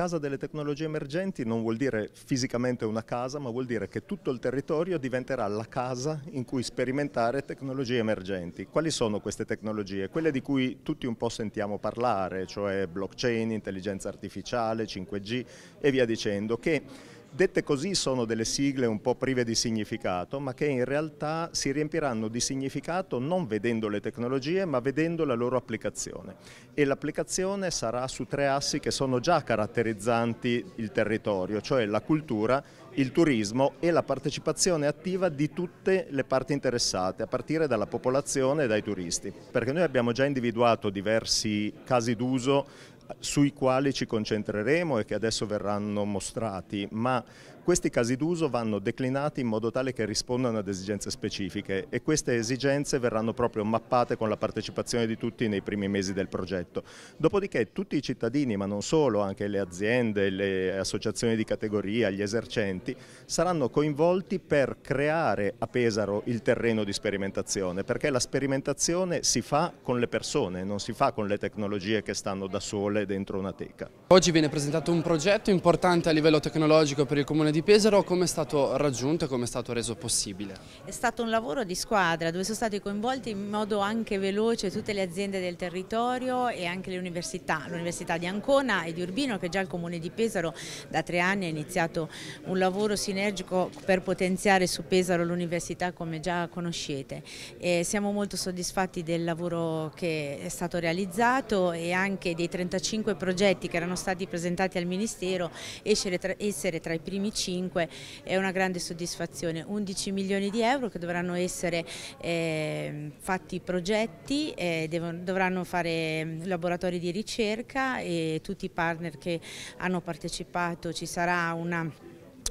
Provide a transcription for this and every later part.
Casa delle tecnologie emergenti non vuol dire fisicamente una casa, ma vuol dire che tutto il territorio diventerà la casa in cui sperimentare tecnologie emergenti. Quali sono queste tecnologie? Quelle di cui tutti un po' sentiamo parlare, cioè blockchain, intelligenza artificiale, 5G e via dicendo, che Dette così sono delle sigle un po' prive di significato, ma che in realtà si riempiranno di significato non vedendo le tecnologie, ma vedendo la loro applicazione. E l'applicazione sarà su tre assi che sono già caratterizzanti il territorio, cioè la cultura, il turismo e la partecipazione attiva di tutte le parti interessate, a partire dalla popolazione e dai turisti. Perché noi abbiamo già individuato diversi casi d'uso sui quali ci concentreremo e che adesso verranno mostrati, ma questi casi d'uso vanno declinati in modo tale che rispondano ad esigenze specifiche e queste esigenze verranno proprio mappate con la partecipazione di tutti nei primi mesi del progetto. Dopodiché tutti i cittadini, ma non solo, anche le aziende, le associazioni di categoria, gli esercenti, saranno coinvolti per creare a Pesaro il terreno di sperimentazione, perché la sperimentazione si fa con le persone, non si fa con le tecnologie che stanno da sole centrale dentro una teca. Oggi viene presentato un progetto importante a livello tecnologico per il Comune di Pesaro, come è stato raggiunto e come è stato reso possibile? È stato un lavoro di squadra dove sono stati coinvolti in modo anche veloce tutte le aziende del territorio e anche le università, l'Università di Ancona e di Urbino che già il Comune di Pesaro da tre anni ha iniziato un lavoro sinergico per potenziare su Pesaro l'università come già conoscete. E siamo molto soddisfatti del lavoro che è stato realizzato e anche dei 35 5 progetti che erano stati presentati al Ministero, essere tra, essere tra i primi cinque è una grande soddisfazione. 11 milioni di euro che dovranno essere eh, fatti progetti, eh, devono, dovranno fare ehm, laboratori di ricerca e tutti i partner che hanno partecipato ci sarà una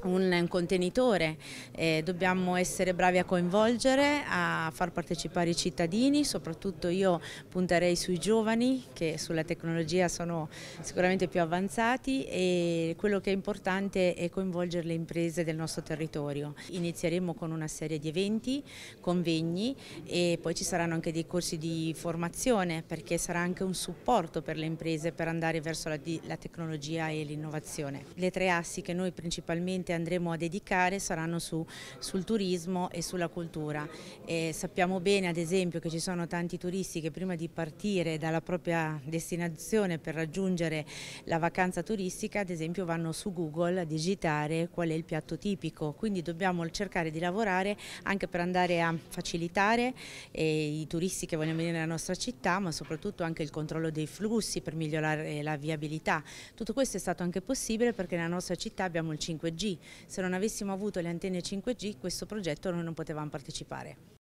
un, un, contenitore, eh, dobbiamo essere bravi a coinvolgere, a far partecipare i cittadini, soprattutto io punterei sui giovani che sulla tecnologia sono sicuramente più avanzati e quello che è importante è coinvolgere le imprese del nostro territorio. Inizieremo con una serie di eventi, convegni e poi ci saranno anche dei corsi di formazione perché sarà anche un supporto per le imprese per andare verso la, la tecnologia e l'innovazione. Le tre assi che noi principalmente sicuramente andremo a dedicare saranno su, sul turismo e sulla cultura. E sappiamo bene ad esempio che ci sono tanti turisti che prima di partire dalla propria destinazione per raggiungere la vacanza turistica ad esempio vanno su Google a digitare qual è il piatto tipico, quindi dobbiamo cercare di lavorare anche per andare a facilitare eh, i turisti che vogliono venire nella nostra città ma soprattutto anche il controllo dei flussi per migliorare la viabilità. Tutto questo è stato anche possibile perché nella nostra città abbiamo il 5G se non avessimo avuto le antenne 5G questo progetto noi non potevamo partecipare.